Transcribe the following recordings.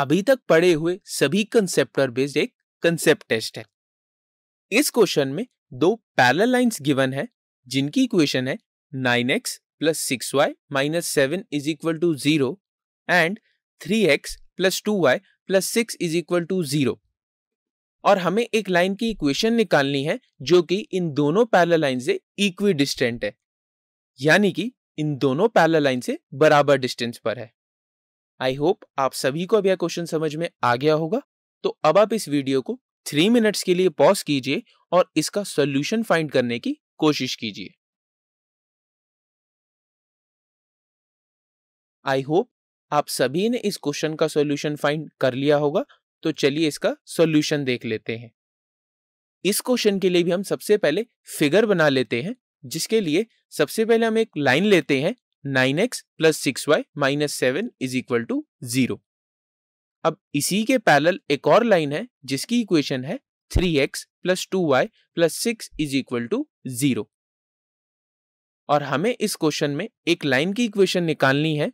अभी तक पढ़े हुए सभी कंसेप्टर बेस्ड एक कंसेप्ट टेस्ट है इस क्वेश्चन में दो पैरल लाइंस गिवन है जिनकी इक्वेशन है 9x x plus six Y minus seven is equal to zero and three x plus two Y plus six is equal to zero और हमें एक लाइन की इक्वेशन निकालनी है जो कि इन दोनों पैरल लाइन से इक्वी डिस्टेंट है यानी कि इन दोनों पैरल लाइन से बराबर डिस्टेंस पर है आई होप आप सभी को अब यह क्वेश्चन समझ में आ गया होगा तो अब आप इस वीडियो को थ्री मिनट्स के लिए पॉज कीजिए और इसका सोल्यूशन फाइंड करने की कोशिश कीजिए आई होप आप सभी ने इस क्वेश्चन का सॉल्यूशन फाइंड कर लिया होगा तो चलिए इसका सॉल्यूशन देख लेते हैं इस क्वेश्चन के लिए भी हम सबसे पहले फिगर बना लेते हैं जिसके लिए सबसे पहले हम एक लाइन लेते हैं nine X plus six Y minus seven is equal to zero अब इसी के पैरल एक और लाइन है जिसकी इक्वेशन है three x plus two Y plus six is equal to zero और हमें इस क्वेश्चन में एक लाइन की इक्वेशन निकालनी है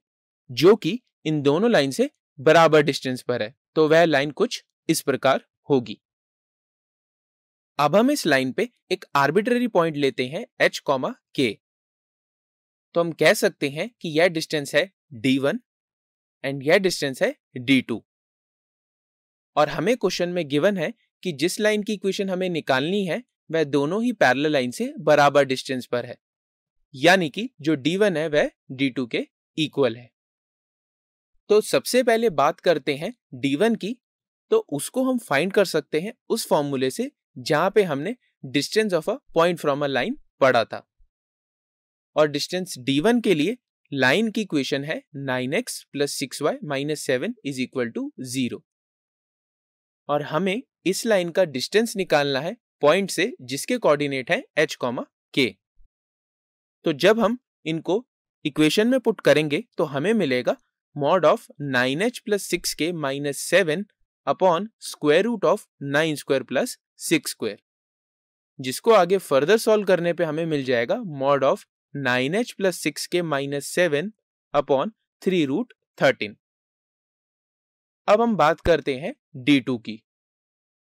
जो कि इन दोनों लाइन से बराबर डिस्टेंस पर है तो वह लाइन कुछ इस प्रकार होगी अब हम इस लाइन पे एक आर्बिट्ररी पॉइंट लेते हैं एच कॉमा के तो हम कह सकते हैं कि यह डिस्टेंस है डी वन एंड यह डिस्टेंस है डी टू और हमें क्वेश्चन में गिवन है कि जिस लाइन की इक्वेशन हमें निकालनी है वह दोनों ही पैरल लाइन से बराबर डिस्टेंस पर है यानी कि जो d1 है वह d2 के इक्वल है तो सबसे पहले बात करते हैं d1 की तो उसको हम फाइंड कर सकते हैं उस फॉर्मूले से जहां पे हमने distance of a point from a line पढ़ा था और डिस्टेंस d1 के लिए लाइन की इक्वेशन है 9x x plus six Y minus seven is equal to zero और हमें इस लाइन का डिस्टेंस निकालना है पॉइंट से जिसके कोऑर्डिनेट है h कॉमा के तो जब हम इनको इक्वेशन में पुट करेंगे तो हमें मिलेगा mod of nine h plus six k minus seven upon square root of nine square plus six square जिसको आगे फर्दर सॉल्व करने पे हमें मिल जाएगा mod of nine h plus six k minus seven upon three root thirteen अब हम बात करते हैं डी टू की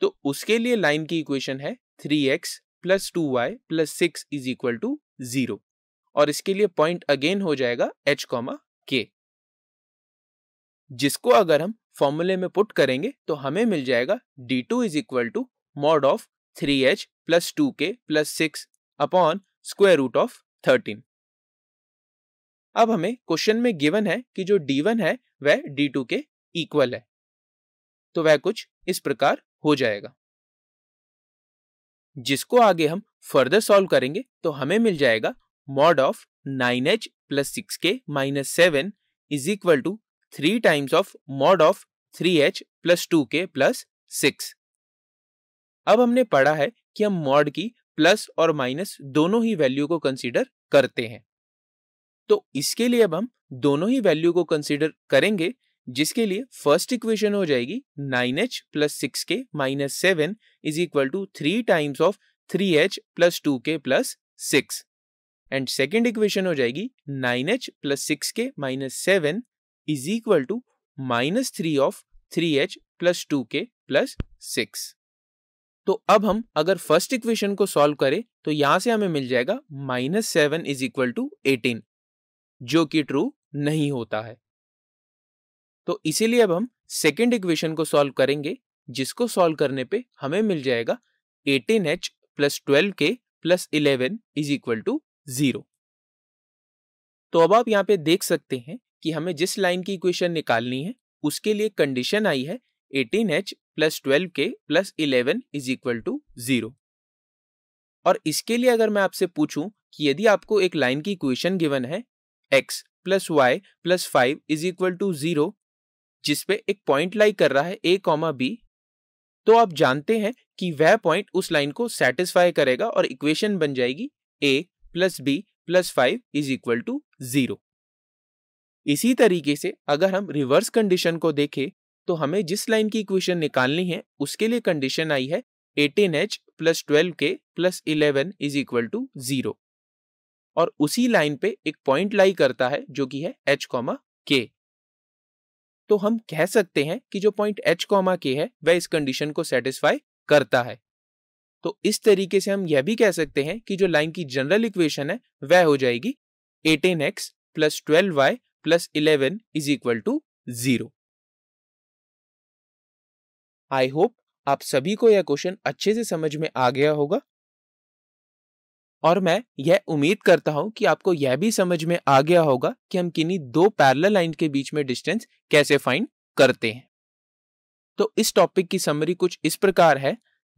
तो उसके लिए लाइन की इक्वेशन है three x plus two Y plus six is equal to zero और इसके लिए पॉइंट अगेन हो जाएगा एच कॉमा के जिसको अगर हम फॉर्मूले में पुट करेंगे तो हमें मिल जाएगा D two is equal to mod of three h plus two k plus six upon square root of thirteen अब हमें क्वेश्चन में गिवन है कि जो डी वन है वह डी टू के इक्वल है तो वह कुछ इस प्रकार हो जाएगा जिसको आगे हम फर्दर सॉल्व करेंगे तो हमें मिल जाएगा mod of nine h plus six k minus seven is equal to three times of mod of three h plus two k plus six अब हमने पढ़ा है कि हम मॉड की प्लस और माइनस दोनों ही वैल्यू को कंसीडर करते हैं तो इसके लिए अब हम दोनों ही वैल्यू को कंसीडर करेंगे जिसके लिए फर्स्ट इक्वेशन हो जाएगी 9h h plus six k minus seven is equal to three times of 3h h plus two k plus six and second equation हो जाएगी 9h h plus six k minus seven is equal to minus three of three h plus two k plus six तो अब हम अगर first equation को solve करें तो यहां से हमें मिल जाएगा minus seven is equal to eighteen जो कि ट्रू नहीं होता है तो इसीलिए अब हम सेकेंड इक्वेशन को सॉल्व करेंगे जिसको सॉल्व करने पे हमें मिल जाएगा eighteen h plus twelve k plus eleven is equal to zero तो अब आप यहां पे देख सकते हैं कि हमें जिस लाइन की इक्वेशन निकालनी है उसके लिए कंडीशन आई है eighteen h plus twelve k plus eleven is equal to zero और इसके लिए अगर मैं आपसे पूछूं कि यदि आपको एक लाइन की इक्वेशन गिवन है x plus y plus five is equal to zero जिसपे एक पॉइंट लाई कर रहा है ए कॉमा बी तो आप जानते हैं कि वह पॉइंट उस लाइन को सेटिस्फाई करेगा और इक्वेशन बन जाएगी a plus b plus five is equal to zero इसी तरीके से अगर हम रिवर्स कंडीशन को देखें तो हमें जिस लाइन की इक्वेशन निकालनी है उसके लिए कंडीशन आई है 18h plus twelve k plus eleven is equal to zero और उसी लाइन पे एक पॉइंट लाई करता है जो कि है एच कॉमा के तो हम कह सकते हैं कि जो पॉइंट एच कॉमा के है वह इस कंडीशन को सेटिस्फाई करता है तो इस तरीके से हम यह भी कह सकते हैं कि जो लाइन की जनरल इक्वेशन है वह हो जाएगी eighteen x plus twelve y plus eleven is equal to zero I hope आप सभी को यह क्वेश्चन अच्छे से समझ में आ गया होगा और मैं यह उम्मीद करता हूं कि आपको यह भी समझ में आ गया होगा कि हम किन्हीं दो पैरल लाइन के बीच में डिस्टेंस कैसे फाइंड करते हैं तो इस टॉपिक की समरी कुछ इस प्रकार है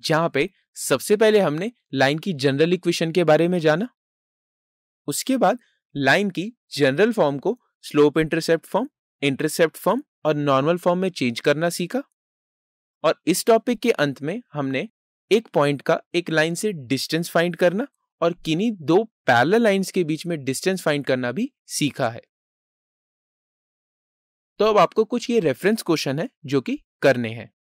जहां पे सबसे पहले हमने लाइन की जनरल इक्वेशन के बारे में जाना उसके बाद लाइन की जनरल फॉर्म को slope intercept form intercept form और नॉर्मल फॉर्म में चेंज करना सीखा और इस टॉपिक के अंत में हमने एक पॉइंट का एक लाइन से डिस्टेंस फाइंड करना और किन्हीं दो पैरल लाइंस के बीच में डिस्टेंस फाइंड करना भी सीखा है तो अब आपको कुछ ये रेफरेंस क्वेश्चन है जो कि करने हैं